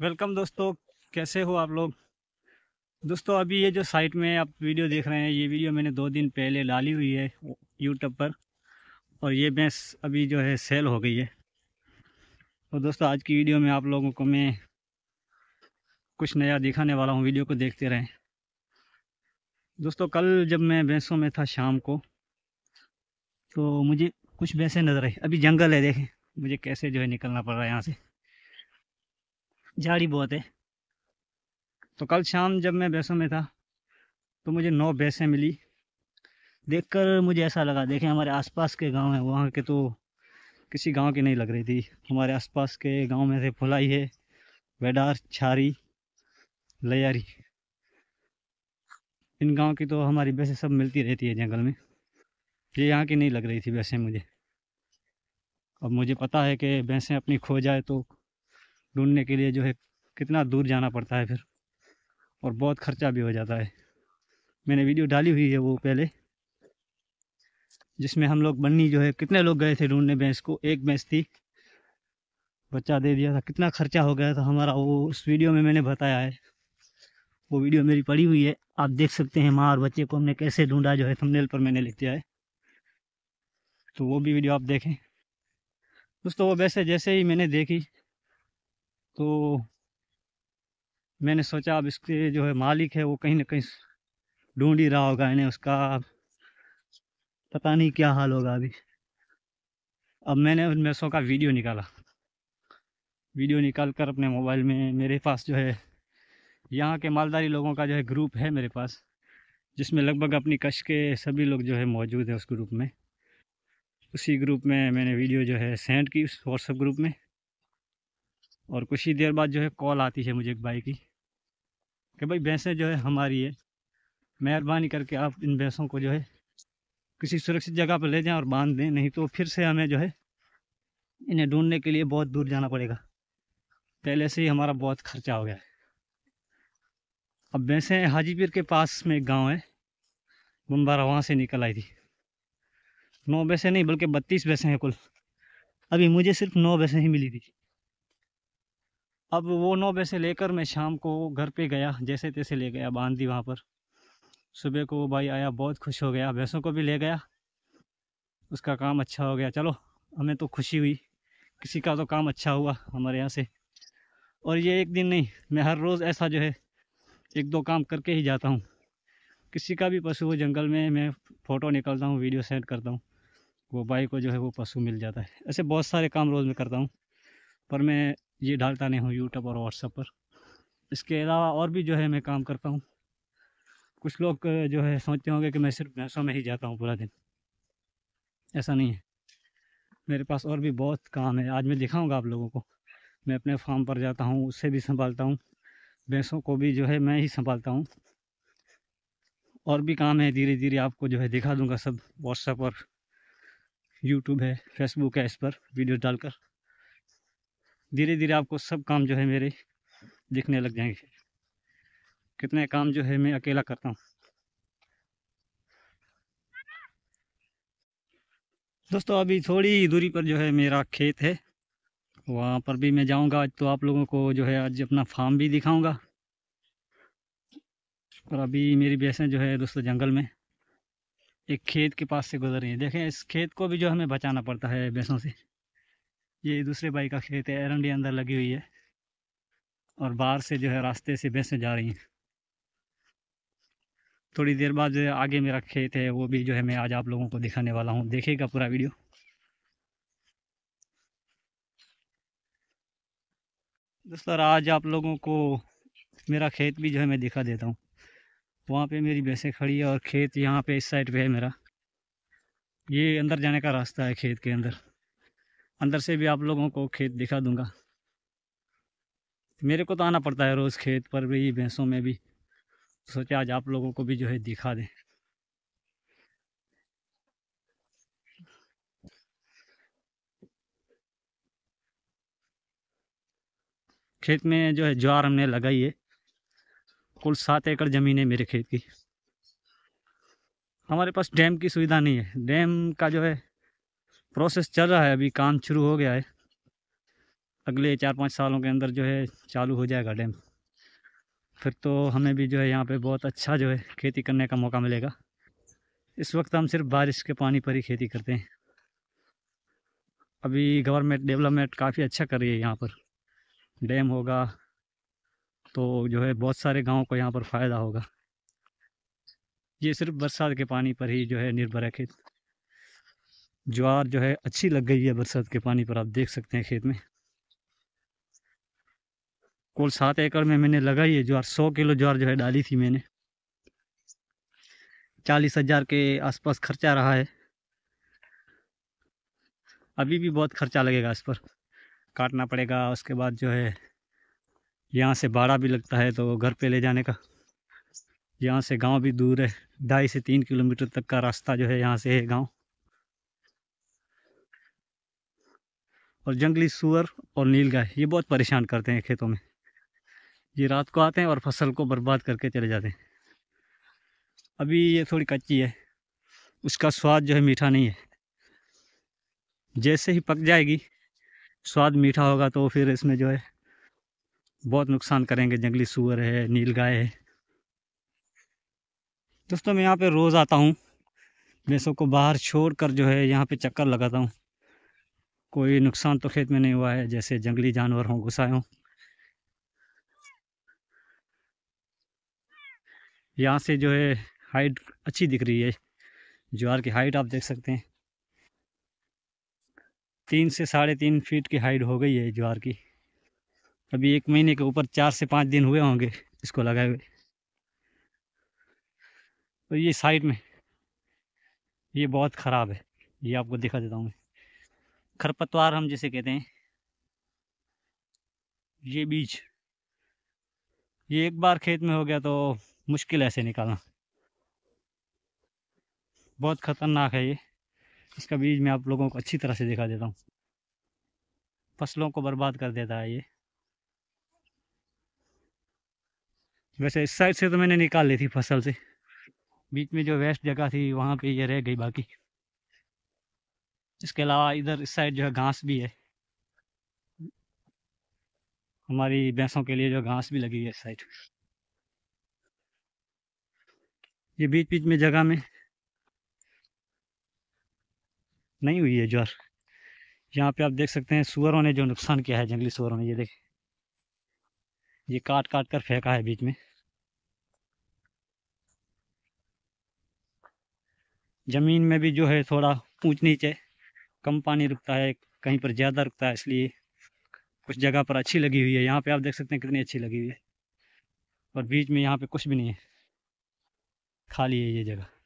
welcome दोस्तों कैसे हो आप लोग दोस्तों अभी ये जो साइट में आप वीडियो देख रहे हैं ये वीडियो मैंने दो दिन पहले डाली हुई है यूट्यूब पर और ये भैंस अभी जो है सेल हो गई है तो दोस्तों आज की वीडियो में आप लोगों को मैं कुछ नया दिखाने वाला हूँ वीडियो को देखते रहें दोस्तों कल जब मैं भैंसों में था शाम को तो मुझे कुछ भैंसें नज़र आई अभी जंगल है देखें मुझे कैसे जो है निकलना पड़ रहा है यहाँ से झाड़ी बहुत है तो कल शाम जब मैं भैंसों में था तो मुझे नौ भैंसें मिली देखकर मुझे ऐसा लगा देखें हमारे आसपास के गांव हैं वहाँ के तो किसी गांव की नहीं लग रही थी हमारे आसपास के गांव में से फुलाई है वेडार छारी लयारी इन गांव की तो हमारी भैंसें सब मिलती रहती है जंगल में ये यहाँ की नहीं लग रही थी भैंसें मुझे अब मुझे पता है कि भैंसें अपनी खो जाए तो ढूंढने के लिए जो है कितना दूर जाना पड़ता है फिर और बहुत खर्चा भी हो जाता है मैंने वीडियो डाली हुई है वो पहले जिसमें हम लोग बन्नी जो है कितने लोग गए थे ढूंढने भैंस को एक भैंस थी बच्चा दे दिया था कितना खर्चा हो गया था हमारा वो उस वीडियो में मैंने बताया है वो वीडियो मेरी पड़ी हुई है आप देख सकते हैं माँ और बच्चे को हमने कैसे ढूंढा जो है थंबनेल पर मैंने लिख दिया है तो वो भी वीडियो आप देखें दोस्तों वो वैसे जैसे ही मैंने देखी तो मैंने सोचा अब इसके जो है मालिक है वो कहीं ना कहीं ढूंढ ही रहा होगा इन्हें उसका पता नहीं क्या हाल होगा अभी अब मैंने उनमें मैसों का वीडियो निकाला वीडियो निकाल कर अपने मोबाइल में मेरे पास जो है यहाँ के मालदारी लोगों का जो है ग्रुप है मेरे पास जिसमें लगभग अपनी कश के सभी लोग जो है मौजूद है उस ग्रुप में उसी ग्रुप में मैंने वीडियो जो है सेंड की उस व्हाट्सअप ग्रुप में और कुछ ही देर बाद जो है कॉल आती है मुझे एक भाई की कि भाई भैंसें जो है हमारी है मेहरबानी करके आप इन भैंसों को जो है किसी सुरक्षित जगह पर ले जाएं और बांध दें नहीं तो फिर से हमें जो है इन्हें ढूंढने के लिए बहुत दूर जाना पड़ेगा पहले से ही हमारा बहुत खर्चा हो गया है अब भैंसें हाजीपीर के पास में एक गाँव है बम्बारा वहाँ से निकल आई थी नौ भैंसें नहीं बल्कि बत्तीस भैंसें हैं कुल अभी मुझे सिर्फ नौ भैंसें ही मिली थी अब वो नौ बजे से लेकर मैं शाम को घर पे गया जैसे तैसे ले गया बांध दी वहाँ पर सुबह को वो भाई आया बहुत खुश हो गया भैंसों को भी ले गया उसका काम अच्छा हो गया चलो हमें तो खुशी हुई किसी का तो काम अच्छा हुआ हमारे यहाँ से और ये एक दिन नहीं मैं हर रोज़ ऐसा जो है एक दो काम करके ही जाता हूँ किसी का भी पशु जंगल में मैं फ़ोटो निकलता हूँ वीडियो सेंड करता हूँ वो भाई को जो है वो पशु मिल जाता है ऐसे बहुत सारे काम रोज़ में करता हूँ पर मैं ये डालता नहीं हूँ यूट्यूब और व्हाट्सएप पर इसके अलावा और भी जो है मैं काम करता हूँ कुछ लोग जो है सोचते होंगे कि मैं सिर्फ भैंसों में ही जाता हूँ पूरा दिन ऐसा नहीं है मेरे पास और भी बहुत काम है आज मैं दिखाऊंगा आप लोगों को मैं अपने फार्म पर जाता हूँ उससे भी संभालता हूँ भैंसों को भी जो है मैं ही संभालता हूँ और भी काम है धीरे धीरे आपको जो है दिखा दूँगा सब व्हाट्सएप और यूट्यूब है फेसबुक है इस पर वीडियो डालकर धीरे धीरे आपको सब काम जो है मेरे दिखने लग जाएंगे कितने काम जो है मैं अकेला करता हूँ दोस्तों अभी थोड़ी दूरी पर जो है मेरा खेत है वहाँ पर भी मैं जाऊँगा आज तो आप लोगों को जो है आज अपना फार्म भी दिखाऊँगा और अभी मेरी भैंसें जो है दोस्तों जंगल में एक खेत के पास से गुजर रही है देखें इस खेत को भी जो हमें बचाना पड़ता है भैंसों से ये दूसरे भाई का खेत है एरंडी अंदर लगी हुई है और बाहर से जो है रास्ते से भैंसें जा रही हैं थोड़ी देर बाद आगे मेरा खेत है वो भी जो है मैं आज आप लोगों को दिखाने वाला हूँ देखेगा पूरा वीडियो दोस्तों आज आप लोगों को मेरा खेत भी जो है मैं दिखा देता हूँ वहाँ पे मेरी भैंसें खड़ी है और खेत यहाँ पे इस साइड पे है मेरा ये अंदर जाने का रास्ता है खेत के अंदर अंदर से भी आप लोगों को खेत दिखा दूंगा मेरे को तो आना पड़ता है रोज़ खेत पर भी भैंसों में भी सोचे आज आप लोगों को भी जो है दिखा दें खेत में जो है ज्वार हमने लगाई है कुल सात एकड़ ज़मीन है मेरे खेत की हमारे पास डैम की सुविधा नहीं है डैम का जो है प्रोसेस चल रहा है अभी काम शुरू हो गया है अगले चार पाँच सालों के अंदर जो है चालू हो जाएगा डैम फिर तो हमें भी जो है यहाँ पे बहुत अच्छा जो है खेती करने का मौका मिलेगा इस वक्त हम सिर्फ बारिश के पानी पर ही खेती करते हैं अभी गवर्नमेंट डेवलपमेंट काफ़ी अच्छा कर रही है यहाँ पर डैम होगा तो जो है बहुत सारे गाँव को यहाँ पर फ़ायदा होगा ये सिर्फ बरसात के पानी पर ही जो है निर्भर है खेत ज्वार जो है अच्छी लग गई है बरसात के पानी पर आप देख सकते हैं खेत में कुल सात एकड़ में मैंने लगाई है ज्वार सौ किलो ज्वार जो है डाली थी मैंने चालीस हजार के आसपास खर्चा रहा है अभी भी बहुत खर्चा लगेगा इस पर काटना पड़ेगा उसके बाद जो है यहाँ से बाड़ा भी लगता है तो घर पे ले जाने का यहाँ से गांव भी दूर है ढाई से तीन किलोमीटर तक का रास्ता जो है यहाँ से है गाँव और जंगली सुअर और नील गाय ये बहुत परेशान करते हैं खेतों में ये रात को आते हैं और फसल को बर्बाद करके चले जाते हैं अभी ये थोड़ी कच्ची है उसका स्वाद जो है मीठा नहीं है जैसे ही पक जाएगी स्वाद मीठा होगा तो फिर इसमें जो है बहुत नुकसान करेंगे जंगली सुअर है नील गाय है दोस्तों मैं यहाँ पे रोज़ आता हूँ भैंसों को बाहर छोड़ कर जो है यहाँ पे चक्कर लगाता हूँ कोई नुकसान तो खेत में नहीं हुआ है जैसे जंगली जानवर हों घुसाए हों यहाँ से जो है हाइट अच्छी दिख रही है ज्वार की हाइट आप देख सकते हैं तीन से साढ़े तीन फीट की हाइट हो गई है ज्वार की अभी एक महीने के ऊपर चार से पाँच दिन हुए होंगे इसको लगाए हुए तो ये साइड में ये बहुत ख़राब है ये आपको दिखा देता हूँ खरपतवार हम जिसे कहते हैं ये बीज ये एक बार खेत में हो गया तो मुश्किल ऐसे निकालना बहुत ख़तरनाक है ये इसका बीज मैं आप लोगों को अच्छी तरह से दिखा देता हूँ फसलों को बर्बाद कर देता है ये वैसे इस साइड से तो मैंने निकाल ली थी फसल से बीच में जो वेस्ट जगह थी वहाँ पे ये रह गई बाकी इसके अलावा इधर इस साइड जो है घास भी है हमारी भैंसों के लिए जो घास भी लगी है इस साइड ये बीच बीच में जगह में नहीं हुई है ज्वार यहाँ पे आप देख सकते हैं सुअरों ने जो नुकसान किया है जंगली सुअरों ने ये देख ये काट काट कर फेंका है बीच में ज़मीन में भी जो है थोड़ा ऊंच नीचे कम पानी रुकता है कहीं पर ज़्यादा रुकता है इसलिए कुछ जगह पर अच्छी लगी हुई है यहाँ पे आप देख सकते हैं कितनी अच्छी लगी हुई है और बीच में यहाँ पे कुछ भी नहीं है खाली है ये जगह